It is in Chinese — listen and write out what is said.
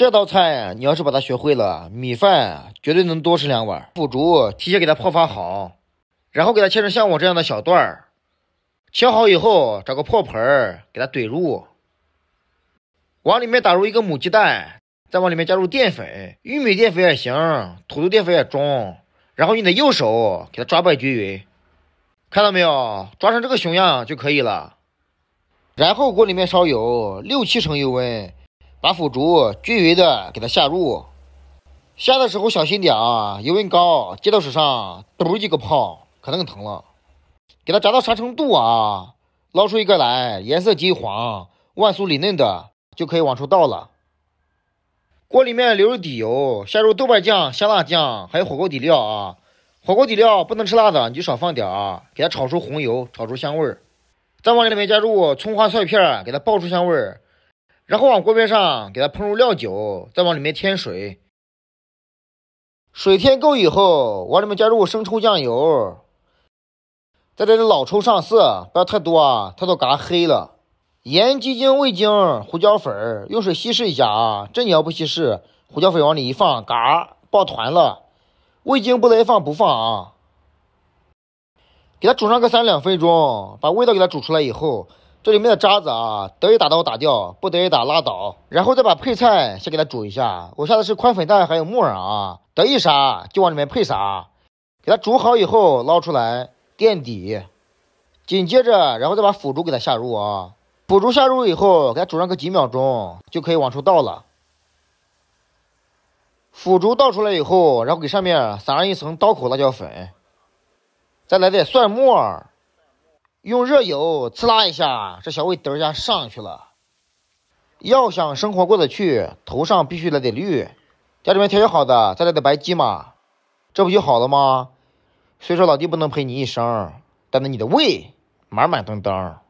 这道菜你要是把它学会了，米饭绝对能多吃两碗。腐竹提前给它泡发好，然后给它切成像我这样的小段儿。切好以后，找个破盆儿给它怼入，往里面打入一个母鸡蛋，再往里面加入淀粉，玉米淀粉也行，土豆淀粉也中。然后你的右手给它抓拌均匀，看到没有？抓成这个熊样就可以了。然后锅里面烧油，六七成油温。把腐竹均匀的给它下入，下的时候小心点啊，油温高，接到手上嘟一个泡，可能疼了。给它炸到啥程度啊？捞出一个来，颜色金黄，外酥里嫩的就可以往出倒了。锅里面留入底油，下入豆瓣酱、香辣酱，还有火锅底料啊。火锅底料不能吃辣的，你就少放点啊。给它炒出红油，炒出香味儿，再往里面加入葱花、蒜片，给它爆出香味儿。然后往锅边上给它烹入料酒，再往里面添水。水添够以后，往里面加入生抽、酱油，再在点老抽上色，不要太多啊，它都嘎黑了。盐、鸡精、味精、胡椒粉用水稀释一下啊，这你要不稀释，胡椒粉往里一放，嘎抱团了。味精不能放不放啊。给它煮上个三两分钟，把味道给它煮出来以后。这里面的渣子啊，得意打的我打掉，不得意打拉倒，然后再把配菜先给它煮一下。我下的是宽粉蛋还有木耳啊，得意啥就往里面配啥，给它煮好以后捞出来垫底。紧接着，然后再把腐竹给它下入啊，腐竹下入以后给它煮上个几秒钟就可以往出倒了。腐竹倒出来以后，然后给上面撒上一层刀口辣椒粉，再来点蒜末。用热油，呲啦一下，这小胃等一下上去了。要想生活过得去，头上必须来点绿。家里面条件好的，再来点白鸡嘛，这不就好了吗？虽说老弟不能陪你一生，但是你的胃满满当当。